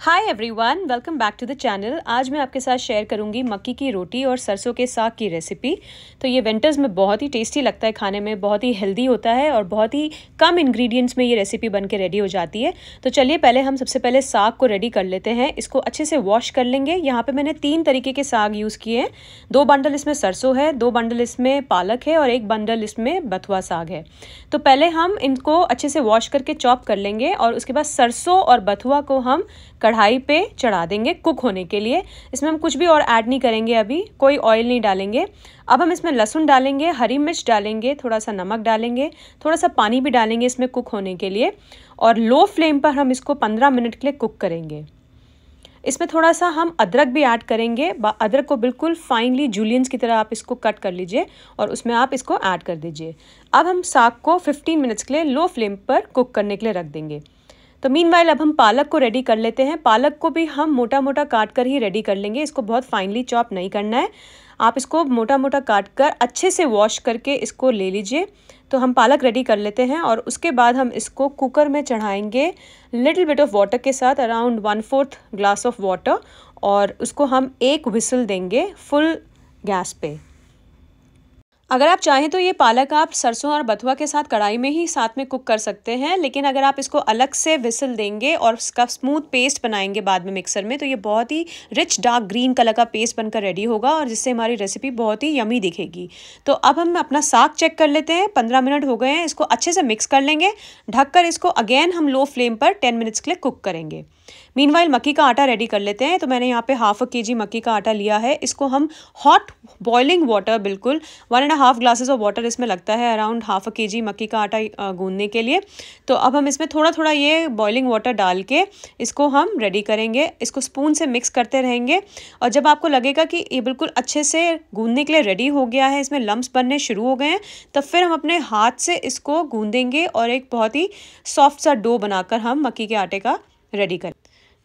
hi everyone welcome back to the channel आज मैं आपके साथ शेयर करूंगी मक्की की रोटी और सरसों के साग की रेसिपी तो ये विंटर्स में बहुत ही टेस्टी लगता है खाने में बहुत ही हेल्दी होता है और बहुत ही कम इंग्रेडिएंट्स में ये रेसिपी बन के रेडी हो जाती है तो चलिए पहले हम सबसे पहले साग को रेडी कर लेते हैं इसको अच्छे से वॉश कर लेंगे यहाँ पर मैंने तीन तरीके के साग यूज़ किए हैं दो बंडल इसमें सरसों है दो बंडल इसमें पालक है और एक बंडल इसमें बथुआ साग है तो पहले हम इनको अच्छे से वॉश करके चॉप कर लेंगे और उसके बाद सरसों और बथुआ को हम कढ़ाई पे चढ़ा देंगे कुक होने के लिए इसमें हम कुछ भी और ऐड नहीं करेंगे अभी कोई ऑयल नहीं डालेंगे अब हम इसमें लहसुन डालेंगे हरी मिर्च डालेंगे थोड़ा सा नमक डालेंगे थोड़ा सा पानी भी डालेंगे इसमें कुक होने के लिए और लो फ्लेम पर हम इसको पंद्रह मिनट के लिए कुक करेंगे इसमें थोड़ा सा हम अदरक भी ऐड करेंगे अदरक को बिल्कुल फाइनली जूलियंस की तरह आप इसको कट कर लीजिए और उसमें आप इसको ऐड कर दीजिए अब हम साग को 15 मिनट्स के लिए लो फ्लेम पर कुक करने के लिए रख देंगे तो मीन अब हम पालक को रेडी कर लेते हैं पालक को भी हम मोटा मोटा काट कर ही रेडी कर लेंगे इसको बहुत फाइनली चॉप नहीं करना है आप इसको मोटा मोटा काट कर अच्छे से वॉश करके इसको ले लीजिए तो हम पालक रेडी कर लेते हैं और उसके बाद हम इसको कुकर में चढ़ाएंगे लिटिल बिट ऑफ वाटर के साथ around one fourth glass of water और उसको हम एक विसल देंगे फुल गैस पे अगर आप चाहें तो ये पालक आप सरसों और बथुआ के साथ कढ़ाई में ही साथ में कुक कर सकते हैं लेकिन अगर आप इसको अलग से विसल देंगे और इसका स्मूथ पेस्ट बनाएंगे बाद में मिक्सर में तो ये बहुत ही रिच डार्क ग्रीन कलर का पेस्ट बनकर रेडी होगा और जिससे हमारी रेसिपी बहुत ही यमी दिखेगी तो अब हम अपना साग चेक कर लेते हैं पंद्रह मिनट हो गए हैं इसको अच्छे से मिक्स कर लेंगे ढककर इसको अगेन हम लो फ्लेम पर टेन मिनट्स के लिए कुक करेंगे मीन मक्की का आटा रेडी कर लेते हैं तो मैंने यहाँ पे हाफ के जी मक्की का आटा लिया है इसको हम हॉट बॉइलिंग वाटर बिल्कुल one and half glasses of water इसमें लगता है अराउंड हाफ के जी मक्की का आटा गूंदने के लिए तो अब हम इसमें थोड़ा थोड़ा ये बॉइलिंग वाटर डाल के इसको हम रेडी करेंगे इसको स्पून से मिक्स करते रहेंगे और जब आपको लगेगा कि ये बिल्कुल अच्छे से गूंदने के लिए रेडी हो गया है इसमें लम्ब बनने शुरू हो गए हैं तब फिर हम अपने हाथ से इसको गूंदेंगे और एक बहुत ही सॉफ्ट सा डो बनाकर हम मक्की के आटे का रेडी करें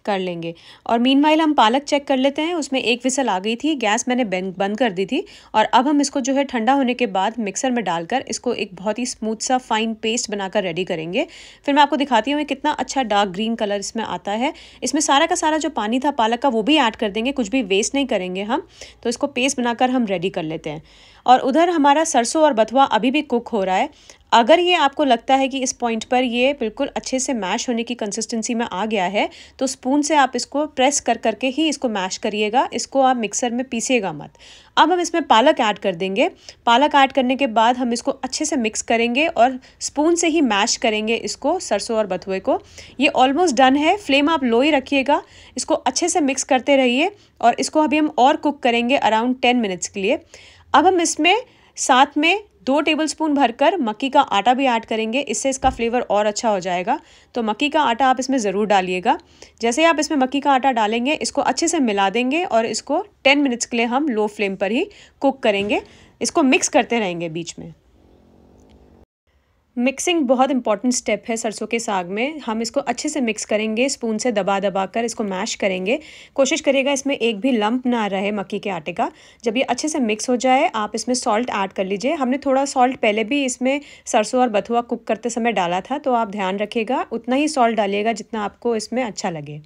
कर लेंगे और मीन हम पालक चेक कर लेते हैं उसमें एक विसल आ गई थी गैस मैंने बंद कर दी थी और अब हम इसको जो है ठंडा होने के बाद मिक्सर में डालकर इसको एक बहुत ही स्मूथ सा फाइन पेस्ट बनाकर रेडी करेंगे फिर मैं आपको दिखाती हूँ कितना अच्छा डार्क ग्रीन कलर इसमें आता है इसमें सारा का सारा जो पानी था पालक का वो भी ऐड कर देंगे कुछ भी वेस्ट नहीं करेंगे हम तो इसको पेस्ट बनाकर हम रेडी कर लेते हैं और उधर हमारा सरसों और बथुआ अभी भी कुक हो रहा है अगर ये आपको लगता है कि इस पॉइंट पर ये बिल्कुल अच्छे से मैश होने की कंसिस्टेंसी में आ गया है तो स्पून से आप इसको प्रेस कर करके ही इसको मैश करिएगा इसको आप मिक्सर में पीसीएगा मत अब हम इसमें पालक ऐड कर देंगे पालक ऐड करने के बाद हम इसको अच्छे से मिक्स करेंगे और स्पून से ही मैश करेंगे इसको सरसों और बथुए को ये ऑलमोस्ट डन है फ्लेम आप लो ही रखिएगा इसको अच्छे से मिक्स करते रहिए और इसको अभी हम और कुक करेंगे अराउंड टेन मिनट्स के लिए अब हम इसमें साथ में दो टेबलस्पून भरकर मक्की का आटा भी ऐड करेंगे इससे इसका फ्लेवर और अच्छा हो जाएगा तो मक्की का आटा आप इसमें ज़रूर डालिएगा जैसे ही आप इसमें मक्की का आटा डालेंगे इसको अच्छे से मिला देंगे और इसको टेन मिनट्स के लिए हम लो फ्लेम पर ही कुक करेंगे इसको मिक्स करते रहेंगे बीच में मिक्सिंग बहुत इंपॉर्टेंट स्टेप है सरसों के साग में हम इसको अच्छे से मिक्स करेंगे स्पून से दबा दबा कर इसको मैश करेंगे कोशिश करिएगा इसमें एक भी लंप ना रहे मक्की के आटे का जब ये अच्छे से मिक्स हो जाए आप इसमें सॉल्ट ऐड कर लीजिए हमने थोड़ा सॉल्ट पहले भी इसमें सरसों और बथुआ कुक करते समय डाला था तो आप ध्यान रखिएगा उतना ही सॉल्ट डालिएगा जितना आपको इसमें अच्छा लगे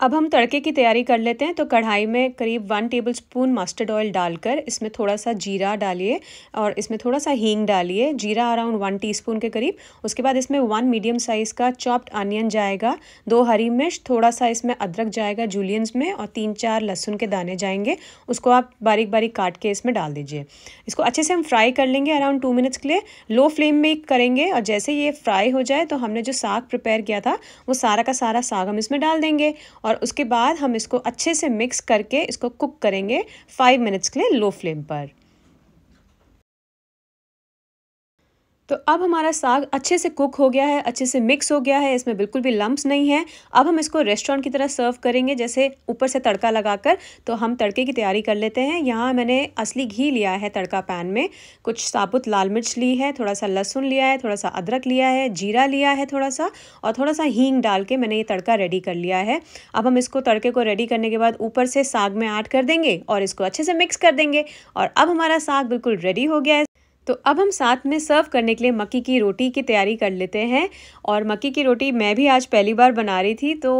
अब हम तड़के की तैयारी कर लेते हैं तो कढ़ाई में करीब one tablespoon mustard oil डालकर इसमें थोड़ा सा जीरा डालिए और इसमें थोड़ा सा हींग डालिए जीरा अराउंड वन टीस्पून के करीब उसके बाद इसमें वन मीडियम साइज़ का चॉप्ड अनियन जाएगा दो हरी मिर्च थोड़ा सा इसमें अदरक जाएगा जूलियंस में और तीन चार लहसुन के दाने जाएंगे उसको आप बारीक बारीक काट के इसमें डाल दीजिए इसको अच्छे से हम फ्राई कर लेंगे अराउंड टू मिनट्स के लिए लो फ्लेम में करेंगे और जैसे ये फ्राई हो जाए तो हमने जो साग प्रिपेयर किया था वो सारा का सारा साग हम इसमें डाल देंगे और उसके बाद हम इसको अच्छे से मिक्स करके इसको कुक करेंगे फाइव मिनट्स के लिए लो फ्लेम पर तो अब हमारा साग अच्छे से कुक हो गया है अच्छे से मिक्स हो गया है इसमें बिल्कुल भी लम्ब नहीं है अब हम इसको रेस्टोरेंट की तरह सर्व करेंगे जैसे ऊपर से तड़का लगाकर तो हम तड़के की तैयारी कर लेते हैं यहाँ मैंने असली घी लिया है तड़का पैन में कुछ साबुत लाल मिर्च ली है थोड़ा सा लहसुन लिया है थोड़ा सा अदरक लिया है जीरा लिया है थोड़ा सा और थोड़ा सा हींग डाल के मैंने ये तड़का रेडी कर लिया है अब हम इसको तड़के को रेडी करने के बाद ऊपर से साग में ऐड कर देंगे और इसको अच्छे से मिक्स कर देंगे और अब हमारा साग बिल्कुल रेडी हो गया है तो अब हम साथ में सर्व करने के लिए मक्की की रोटी की तैयारी कर लेते हैं और मक्की की रोटी मैं भी आज पहली बार बना रही थी तो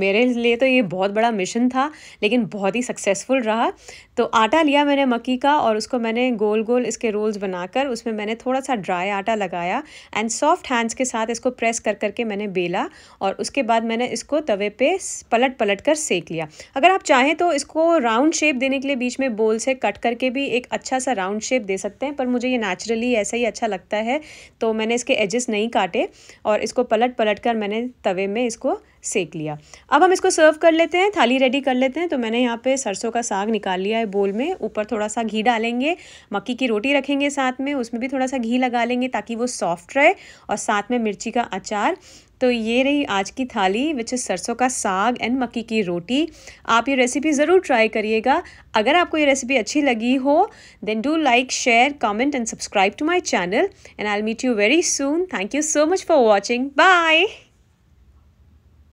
मेरे लिए तो ये बहुत बड़ा मिशन था लेकिन बहुत ही सक्सेसफुल रहा तो आटा लिया मैंने मक्की का और उसको मैंने गोल गोल इसके रोल्स बनाकर उसमें मैंने थोड़ा सा ड्राई आटा लगाया एंड सॉफ्ट हैंड्स के साथ इसको प्रेस कर करके मैंने बेला और उसके बाद मैंने इसको तवे पे पलट पलट कर सेक लिया अगर आप चाहें तो इसको राउंड शेप देने के लिए बीच में बोल से कट करके भी एक अच्छा सा राउंड शेप दे सकते हैं पर मुझे ये नेचुरली ऐसा ही अच्छा लगता है तो मैंने इसके एजेस नहीं काटे और इसको पलट पलट कर मैंने तवे में इसको सेक लिया अब हम इसको सर्व कर लेते हैं थाली रेडी कर लेते हैं तो मैंने यहाँ पे सरसों का साग निकाल लिया है बोल में ऊपर थोड़ा सा घी डालेंगे मक्की की रोटी रखेंगे साथ में उसमें भी थोड़ा सा घी लगा लेंगे ताकि वो सॉफ्ट रहे और साथ में मिर्ची का अचार तो ये रही आज की थाली विच इज़ सरसों का साग एंड मक्की की रोटी आप ये रेसिपी ज़रूर ट्राई करिएगा अगर आपको ये रेसिपी अच्छी लगी हो then do like share comment and subscribe to my channel and I meet you very soon thank you so much for watching bye